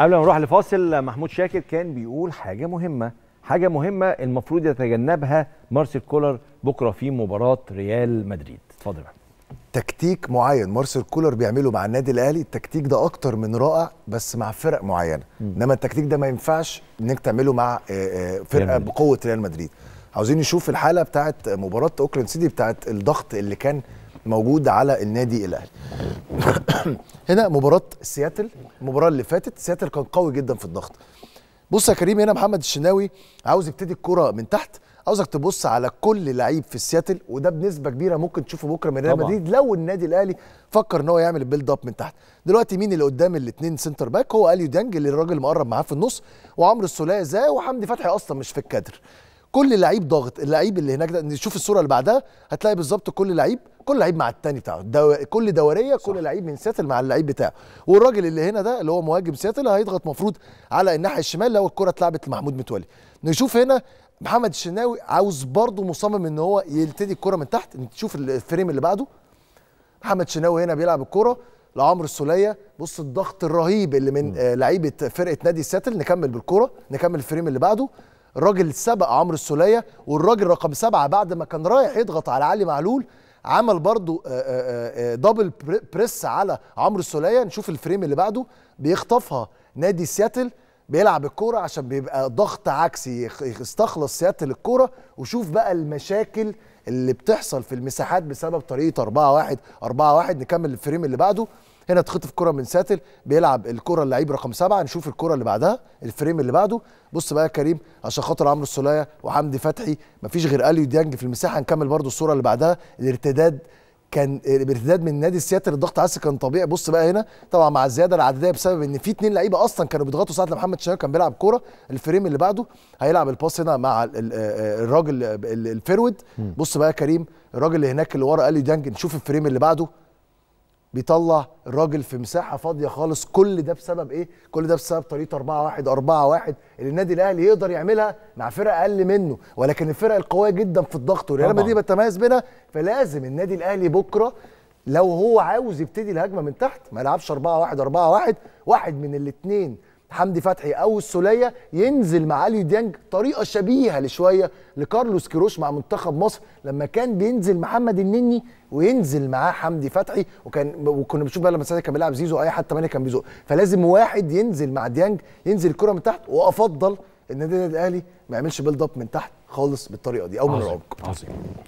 قبل ما نروح لفاصل محمود شاكر كان بيقول حاجه مهمه حاجه مهمه المفروض يتجنبها مارسيل كولر بكره في مباراه ريال مدريد اتفضل تكتيك معين مارسيل كولر بيعمله مع النادي الاهلي التكتيك ده اكتر من رائع بس مع فرق معينه انما التكتيك ده ما ينفعش انك تعمله مع آه، آه، فرقه بقوه ريال مدريد عاوزين نشوف الحاله بتاعه مباراه اوكلاند سيتي بتاعه الضغط اللي كان موجود على النادي الاهلي هنا مباراه سياتل المباراه اللي فاتت سياتل كان قوي جدا في الضغط بص يا كريم هنا محمد الشناوي عاوز يبتدي الكره من تحت عاوزك تبص على كل لعيب في سياتل وده بنسبه كبيره ممكن تشوفه بكره من ريال مدريد لو النادي الاهلي فكر ان هو يعمل البيلد اب من تحت دلوقتي مين اللي قدام الاثنين سنتر باك هو اليو ديانج اللي الراجل مقرب معاه في النص وعمرو السوليه زي وحمدي فتحي اصلا مش في الكادر كل لعيب ضاغط اللعيب اللي هناك ده نشوف الصوره اللي بعدها هتلاقي بالظبط كل لعيب كل لعيب مع التاني بتاعه دو... كل دوريه صح. كل لعيب من سياتل مع اللعيب بتاعه والراجل اللي هنا ده اللي هو مهاجم سياتل هيضغط مفروض على الناحيه الشمال لو الكره اتلعبت لمحمود متولي نشوف هنا محمد الشناوي عاوز برضه مصمم ان هو يلتدي الكره من تحت نشوف الفريم اللي بعده محمد شناوي هنا بيلعب الكره لعمرو السوليه بص الضغط الرهيب اللي من آه، لعيبه فرقه نادي سياتل نكمل بالكره نكمل الفريم اللي بعده الراجل سبق عمرو السوليه والراجل رقم سبعه بعد ما كان رايح يضغط على علي معلول عمل برضو دبل آه، بريس آه، آه، على عمرو السوليه نشوف الفريم اللي بعده بيخطفها نادي سياتل بيلعب الكوره عشان بيبقى ضغط عكسي يستخلص سياتل الكوره وشوف بقى المشاكل اللي بتحصل في المساحات بسبب طريقه 4 1 4 1 نكمل الفريم اللي بعده هنا تخطف كره من ساتل بيلعب الكره اللعيب رقم سبعه نشوف الكره اللي بعدها الفريم اللي بعده بص بقى يا كريم عشان خاطر عمرو السوليه وحمدي فتحي مفيش غير اليو ديانج في المساحه هنكمل برده الصوره اللي بعدها الارتداد كان الارتداد من نادي سياتل الضغط عكسي كان طبيعي بص بقى هنا طبعا مع الزياده العدديه بسبب ان في اثنين لعيبه اصلا كانوا بيضغطوا ساعه محمد شناوي كان بيلعب كوره الفريم اللي بعده هيلعب الباس هنا مع الراجل الفرود بص بقى يا كريم الراجل اللي هناك اللي ورا اليو دانج نشوف الفريم اللي بعده بيطلع الراجل في مساحه فاضيه خالص كل ده بسبب ايه كل ده بسبب طريقه 4 1 4 1 اللي النادي الاهلي يقدر يعملها مع فرق اقل منه ولكن الفرق القويه جدا في الضغط وريال مدريد بتميز بينها فلازم النادي الاهلي بكره لو هو عاوز يبتدي الهجمه من تحت ما يلعبش 4 1 4 1 واحد من الاثنين حمدي فتحي او السوليه ينزل مع علي ديانج طريقه شبيهه لشويه لكارلوس كيروش مع منتخب مصر لما كان بينزل محمد النني وينزل معاه حمدي فتحي وكان وكنا بنشوف بقى لما ساعتها كان بيلعب زيزو اي حد 8 كان بيزق فلازم واحد ينزل مع ديانج ينزل الكره من تحت وافضل ان النادي الاهلي ما يعملش بيلد اب من تحت خالص بالطريقه دي او من العمق عظيم